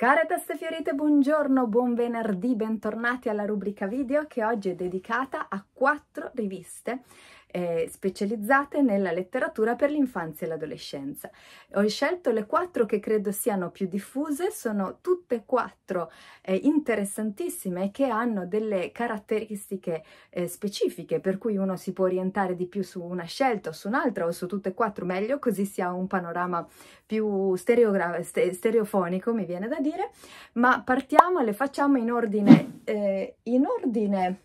Care teste fiorite, buongiorno, buon venerdì, bentornati alla rubrica video che oggi è dedicata a quattro riviste eh, specializzate nella letteratura per l'infanzia e l'adolescenza. Ho scelto le quattro che credo siano più diffuse, sono tutte e quattro eh, interessantissime e che hanno delle caratteristiche eh, specifiche, per cui uno si può orientare di più su una scelta o su un'altra o su tutte e quattro, meglio così si ha un panorama più stereogra- st- stereofonico, mi viene da dire, ma partiamo e le facciamo in ordine, eh, in ordine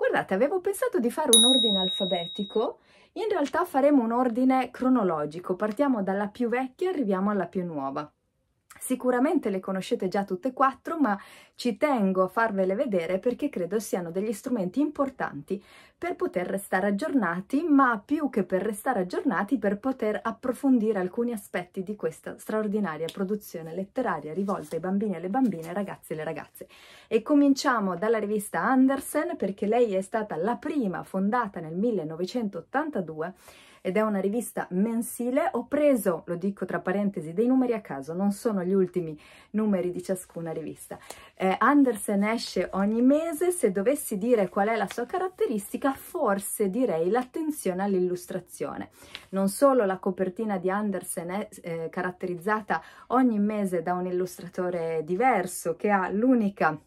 Guardate, avevo pensato di fare un ordine alfabetico, in realtà faremo un ordine cronologico, partiamo dalla più vecchia e arriviamo alla più nuova. Sicuramente le conoscete già tutte e quattro, ma ci tengo a farvele vedere perché credo siano degli strumenti importanti per poter restare aggiornati, ma più che per restare aggiornati, per poter approfondire alcuni aspetti di questa straordinaria produzione letteraria rivolta ai bambini e alle bambine, ragazzi e alle ragazze. E cominciamo dalla rivista Andersen perché lei è stata la prima fondata nel 1982 ed è una rivista mensile. Ho preso, lo dico tra parentesi, dei numeri a caso, non sono gli ultimi numeri di ciascuna rivista. Eh, Andersen esce ogni mese, se dovessi dire qual è la sua caratteristica, forse direi l'attenzione all'illustrazione. Non solo la copertina di Andersen è eh, caratterizzata ogni mese da un illustratore diverso che ha l'unica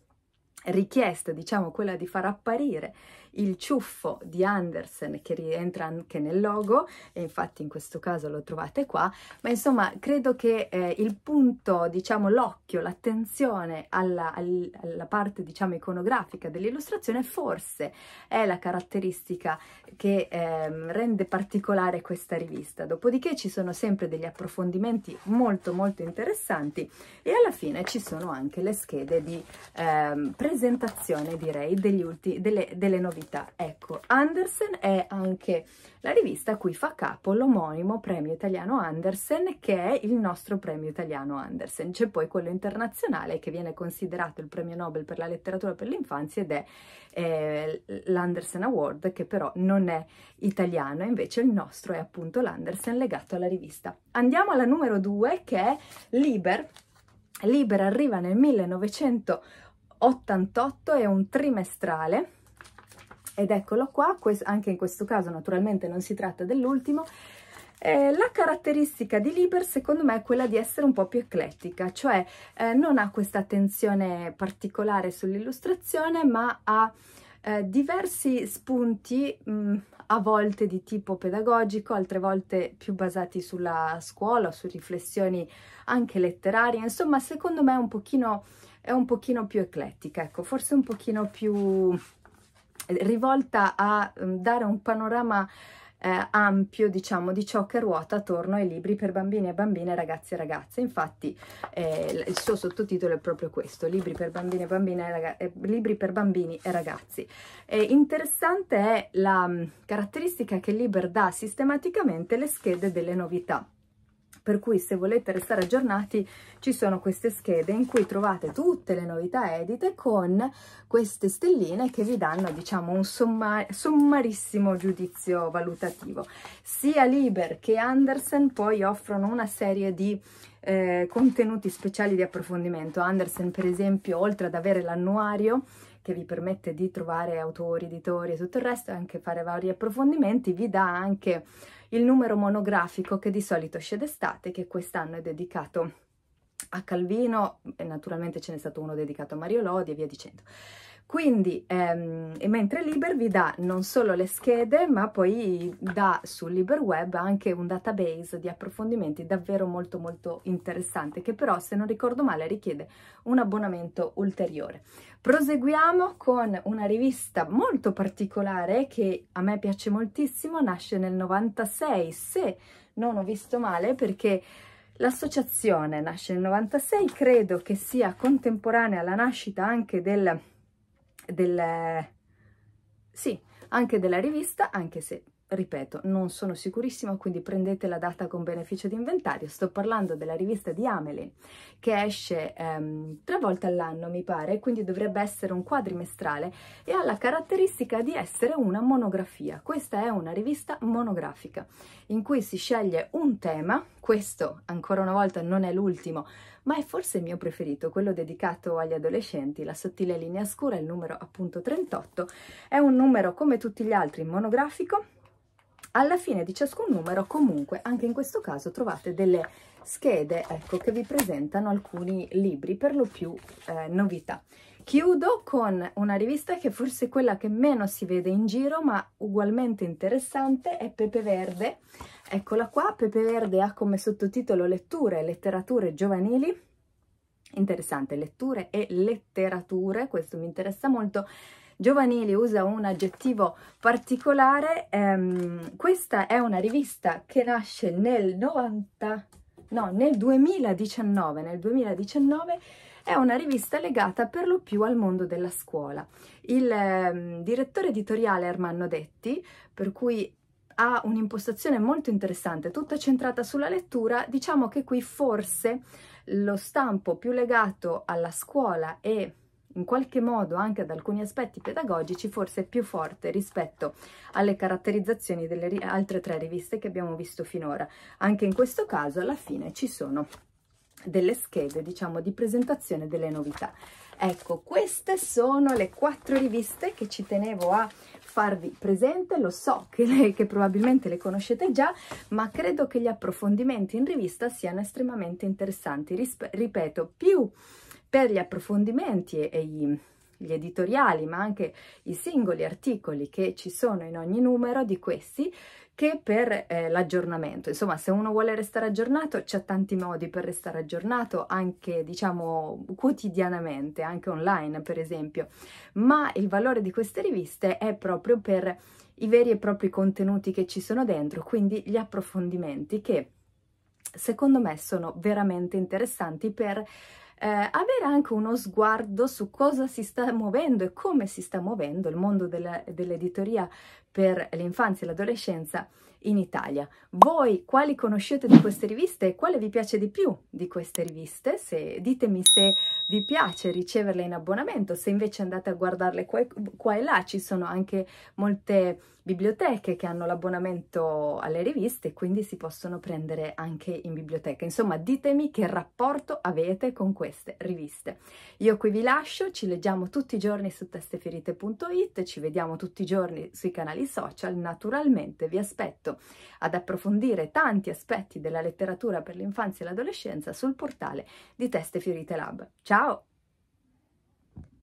richiesta, diciamo quella di far apparire il ciuffo di Andersen che rientra anche nel logo e infatti in questo caso lo trovate qua, ma insomma credo che eh, il punto, diciamo l'occhio, l'attenzione alla, alla, parte diciamo iconografica dell'illustrazione forse è la caratteristica che eh, rende particolare questa rivista, dopodiché ci sono sempre degli approfondimenti molto molto interessanti e alla fine ci sono anche le schede di eh, presentazione direi degli ulti, delle, delle novità vita. Ecco, Andersen è anche la rivista a cui fa capo l'omonimo premio italiano Andersen, che è il nostro premio italiano Andersen. C'è poi quello internazionale che viene considerato il premio Nobel per la letteratura per l'infanzia ed è eh, l'Andersen Award, che però non è italiano, invece il nostro è appunto l'Andersen legato alla rivista. Andiamo alla numero due, che è Liber. Liber arriva nel 1988, è un trimestrale ed eccolo qua, anche in questo caso naturalmente non si tratta dell'ultimo, eh, la caratteristica di Liber secondo me è quella di essere un po' più eclettica, cioè eh, non ha questa attenzione particolare sull'illustrazione ma ha eh, diversi spunti mh, mm, a volte di tipo pedagogico, altre volte più basati sulla scuola, su riflessioni anche letterarie, insomma secondo me è un pochino, è un pochino più eclettica, ecco, forse un pochino più eh, rivolta a mm, dare un panorama eh, ampio diciamo di ciò che ruota attorno ai libri per bambini e bambine, ragazzi e ragazze. Infatti eh, il suo sottotitolo è proprio questo, libri per bambini e bambine, eh, libri per bambini e ragazzi. interessante è la mh, mm, caratteristica che Liber dà sistematicamente le schede delle novità per cui se volete restare aggiornati ci sono queste schede in cui trovate tutte le novità edite con queste stelline che vi danno diciamo un somma sommarissimo giudizio valutativo. Sia Liber che Andersen poi offrono una serie di eh, contenuti speciali di approfondimento. Andersen per esempio oltre ad avere l'annuario che vi permette di trovare autori, editori e tutto il resto e anche fare vari approfondimenti vi dà anche il numero monografico che di solito esce d'estate, che quest'anno è dedicato a Calvino, e naturalmente ce n'è stato uno dedicato a Mario Lodi e via dicendo. Quindi, ehm, e mentre Liber vi dà non solo le schede, ma poi dà sul Liber Web anche un database di approfondimenti davvero molto molto interessante, che però, se non ricordo male, richiede un abbonamento ulteriore. Proseguiamo con una rivista molto particolare che a me piace moltissimo, nasce nel 96, se non ho visto male, perché... L'associazione nasce nel 96, credo che sia contemporanea alla nascita anche del delle... sì, anche della rivista, anche se ripeto, non sono sicurissima, quindi prendete la data con beneficio di inventario. Sto parlando della rivista di Amelie, che esce ehm, tre volte all'anno, mi pare, quindi dovrebbe essere un quadrimestrale e ha la caratteristica di essere una monografia. Questa è una rivista monografica, in cui si sceglie un tema, questo ancora una volta non è l'ultimo, ma è forse il mio preferito, quello dedicato agli adolescenti, la sottile linea scura, il numero appunto 38. È un numero come tutti gli altri monografico, alla fine di ciascun numero comunque anche in questo caso trovate delle schede ecco, che vi presentano alcuni libri per lo più eh, novità chiudo con una rivista che forse è quella che meno si vede in giro ma ugualmente interessante è Pepe Verde eccola qua Pepe Verde ha come sottotitolo letture e letterature giovanili interessante letture e letterature questo mi interessa molto giovanili usa un aggettivo particolare, ehm, questa è una rivista che nasce nel 90, no, nel 2019, nel 2019 è una rivista legata per lo più al mondo della scuola. Il ehm, direttore editoriale Armando Detti, per cui ha un'impostazione molto interessante, tutta centrata sulla lettura, diciamo che qui forse lo stampo più legato alla scuola e in qualche modo anche ad alcuni aspetti pedagogici forse più forte rispetto alle caratterizzazioni delle altre tre riviste che abbiamo visto finora. Anche in questo caso alla fine ci sono delle schede, diciamo, di presentazione delle novità. Ecco, queste sono le quattro riviste che ci tenevo a farvi presente, lo so che, le, che, probabilmente le conoscete già, ma credo che gli approfondimenti in rivista siano estremamente interessanti, Risp ripeto, più per gli approfondimenti e gli, gli editoriali, ma anche i singoli articoli che ci sono in ogni numero di questi, che per eh, l'aggiornamento. Insomma, se uno vuole restare aggiornato, c'è tanti modi per restare aggiornato, anche diciamo quotidianamente, anche online per esempio. Ma il valore di queste riviste è proprio per i veri e propri contenuti che ci sono dentro, quindi gli approfondimenti che secondo me sono veramente interessanti per eh, avere anche uno sguardo su cosa si sta muovendo e come si sta muovendo il mondo dell'editoria per l'infanzia e l'adolescenza in Italia. Voi quali conoscete di queste riviste e quale vi piace di più di queste riviste? Se, ditemi se vi piace riceverle in abbonamento, se invece andate a guardarle qua, qua e là, ci sono anche molte biblioteche che hanno l'abbonamento alle riviste, quindi si possono prendere anche in biblioteca. Insomma, ditemi che rapporto avete con queste riviste. Io qui vi lascio, ci leggiamo tutti i giorni su testeferite.it, ci vediamo tutti i giorni sui canali social, naturalmente vi aspetto invito ad approfondire tanti aspetti della letteratura per l'infanzia e l'adolescenza sul portale di Teste Fiorite Lab. Ciao!